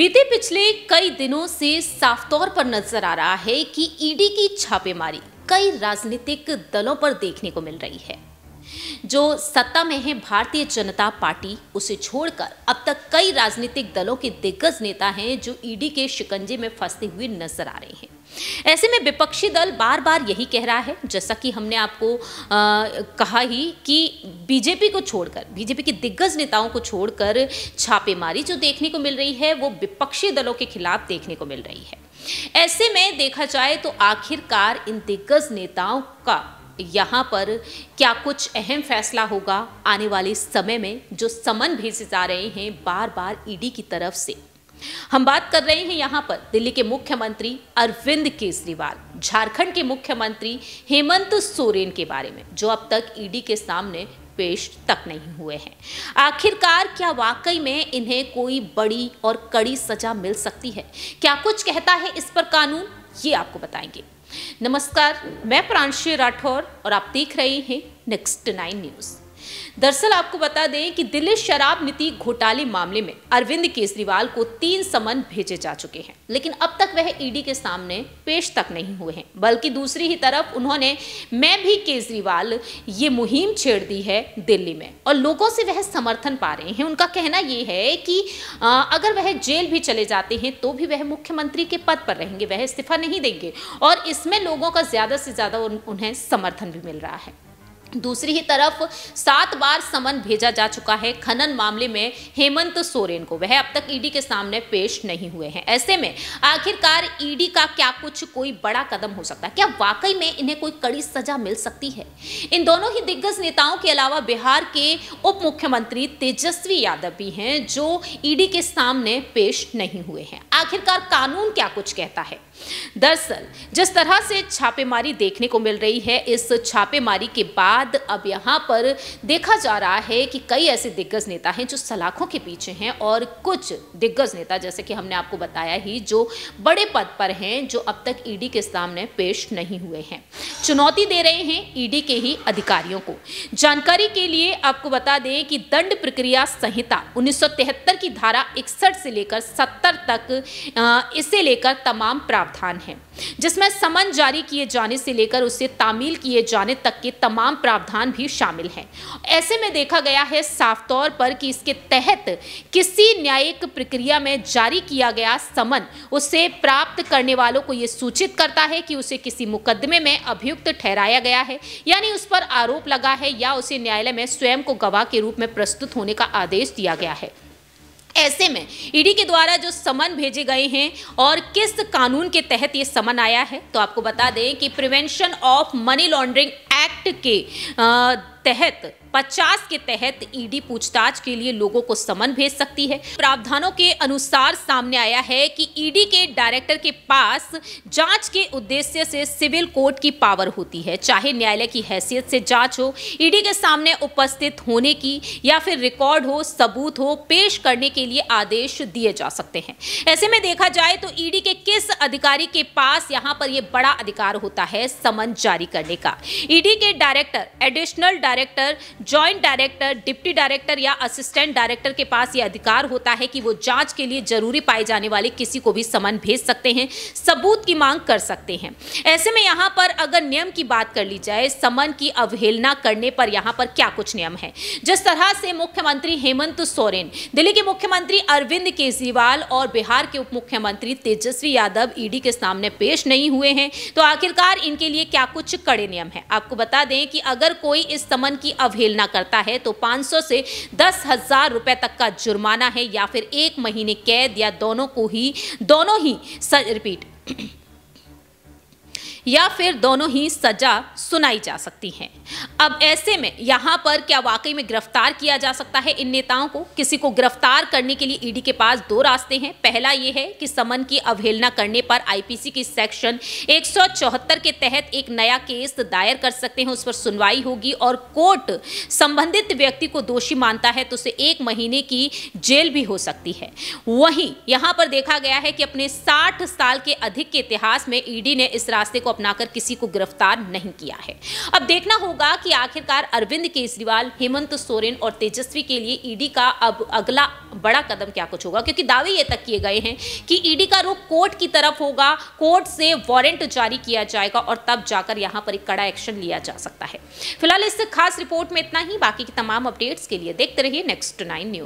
बीते पिछले कई दिनों से साफ तौर पर नजर आ रहा है कि ईडी की छापेमारी कई राजनीतिक दलों पर देखने को मिल रही है जो सत्ता में है भारतीय जनता पार्टी उसे छोड़कर अब तक कई राजनीतिक दलों के दिग्गज नेता हैं जो ईडी के शिकंजे में फंसते हुए नजर आ रहे हैं ऐसे में विपक्षी दल बार बार यही कह रहा है जैसा कि हमने आपको आ, कहा ही कि बीजेपी को छोड़कर बीजेपी के दिग्गज नेताओं को छोड़कर छापेमारी जो देखने को मिल रही है वो विपक्षी दलों के खिलाफ देखने को मिल रही है ऐसे में देखा जाए तो आखिरकार इन दिग्गज नेताओं का यहाँ पर क्या कुछ अहम फैसला होगा आने वाले समय में जो समन भेजे जा रहे हैं बार बार ईडी की तरफ से हम बात कर रहे हैं यहाँ पर दिल्ली के मुख्यमंत्री अरविंद केजरीवाल झारखंड के मुख्यमंत्री हेमंत सोरेन के बारे में जो अब तक ईडी e के सामने पेश तक नहीं हुए हैं आखिरकार क्या वाकई में इन्हें कोई बड़ी और कड़ी सजा मिल सकती है क्या कुछ कहता है इस पर कानून ये आपको बताएंगे नमस्कार मैं प्रांशी राठौर और आप देख रहे हैं नेक्स्ट नाइन न्यूज़ दरअसल आपको बता दें कि दिल्ली शराब नीति घोटाले मामले में अरविंद केजरीवाल को तीन समन भेजे जा चुके हैं लेकिन अब तक वह ईडी के सामने पेश तक नहीं हुए हैं बल्कि दूसरी ही तरफ उन्होंने मैं भी केजरीवाल ये मुहिम छेड़ दी है दिल्ली में और लोगों से वह समर्थन पा रहे हैं उनका कहना यह है कि अगर वह जेल भी चले जाते हैं तो भी वह मुख्यमंत्री के पद पर रहेंगे वह इस्तीफा नहीं देंगे और इसमें लोगों का ज्यादा से ज्यादा उन्हें समर्थन भी मिल रहा है दूसरी ही तरफ सात बार समन भेजा जा चुका है खनन मामले में हेमंत सोरेन को वह अब तक ईडी के सामने पेश नहीं हुए हैं ऐसे में आखिरकार ईडी का क्या कुछ कोई बड़ा कदम हो सकता है क्या वाकई में इन्हें कोई कड़ी सजा मिल सकती है इन दोनों ही दिग्गज नेताओं के अलावा बिहार के उप मुख्यमंत्री तेजस्वी यादव भी हैं जो ईडी के सामने पेश नहीं हुए हैं आखिरकार कानून क्या कुछ कहता है दरअसल जिस तरह से छापेमारी देखने को मिल रही है इस छापेमारी के बाद अब यहाँ पर देखा जा रहा है कि कई ऐसे दिग्गज नेता हैं जो सलाखों के पीछे हैं और कुछ दिग्गज नेता जैसे कि हमने आपको बताया ही जो बड़े पद पर हैं जो अब तक ईडी के सामने पेश नहीं हुए हैं चुनौती दे रहे हैं ईडी के ही अधिकारियों को जानकारी के लिए आपको बता दें कि दंड प्रक्रिया संहिता उन्नीस की धारा इकसठ से लेकर सत्तर तक इससे लेकर तमाम प्रावधान हैं जिसमें समन जारी किए जाने से लेकर उसे तामील किए जाने तक के तमाम प्रावधान भी शामिल हैं ऐसे में देखा गया है साफ तौर पर कि इसके तहत किसी न्यायिक प्रक्रिया में जारी किया गया समन उसे प्राप्त करने वालों को ये सूचित करता है कि उसे किसी मुकदमे में अभियुक्त ठहराया गया है यानी उस पर आरोप लगा है या उसे न्यायालय में स्वयं को गवाह के रूप में प्रस्तुत होने का आदेश दिया गया है ऐसे में ईडी के द्वारा जो समन भेजे गए हैं और किस कानून के तहत ये समन आया है तो आपको बता दें कि prevention of money laundering act के तहत पचास के तहत ईडी पूछताछ के लिए लोगों को समन भेज सकती है प्रावधानों के अनुसार सामने आया है कि ईडी के डायरेक्टर के पास जांच के उद्देश्य से सिविल कोर्ट की पावर होती है चाहे न्यायालय की हैसियत से जांच हो ईडी के सामने उपस्थित होने की या फिर रिकॉर्ड हो सबूत हो पेश करने के लिए आदेश दिए जा सकते हैं ऐसे में देखा जाए तो ईडी के किस अधिकारी के पास यहाँ पर यह बड़ा अधिकार होता है समन जारी करने का ईडी के director additional director joint director deputy director या असिस्टेंट डायरेक्टर के पास ये अधिकार होता है कि वो जांच के लिए जरूरी पाए जाने वाले किसी को भी समन भेज सकते हैं सबूत की मांग कर सकते हैं ऐसे में यहाँ पर अगर नियम की बात कर ली जाए समन की अवहेलना करने पर यहाँ पर क्या कुछ नियम है जिस तरह से मुख्यमंत्री हेमंत सोरेन दिल्ली के मुख्यमंत्री अरविंद केजरीवाल और बिहार के उप मुख्यमंत्री तेजस्वी यादव ईडी के सामने पेश नहीं हुए हैं तो आखिरकार इनके लिए क्या कुछ कड़े नियम है आपको बता दें कि अगर कोई इस समन की अवहेलना खेलना करता है तो 500 से दस हज़ार रुपये तक का जुर्माना है या फिर एक महीने कैद या दोनों को ही दोनों ही रिपीट या फिर दोनों ही सजा सुनाई जा सकती है अब ऐसे में यहाँ पर क्या वाकई में गिरफ्तार किया जा सकता है इन नेताओं को किसी को गिरफ्तार करने के लिए ईडी e के पास दो रास्ते हैं पहला ये है कि समन की अवहेलना करने पर आईपीसी की सेक्शन एक के तहत एक नया केस दायर कर सकते हैं उस पर सुनवाई होगी और कोर्ट संबंधित व्यक्ति को दोषी मानता है तो उसे एक महीने की जेल भी हो सकती है वहीं यहाँ पर देखा गया है कि अपने साठ साल के अधिक के इतिहास में ईडी e ने इस रास्ते को अपनाकर किसी को गिरफ्तार नहीं किया है अब देखना होगा कि आखिरकार अरविंद केजरीवाल हेमंत सोरेन और तेजस्वी के लिए ईडी का अब अगला बड़ा कदम क्या कुछ होगा क्योंकि दावे ये तक किए गए हैं कि ईडी का रुख कोर्ट की तरफ होगा कोर्ट से वारंट जारी किया जाएगा और तब जाकर यहाँ पर एक कड़ा एक्शन लिया जा सकता है फिलहाल इस खास रिपोर्ट में इतना ही बाकी की तमाम अपडेट्स के लिए देखते रहिए नेक्स्ट नाइन न्यूज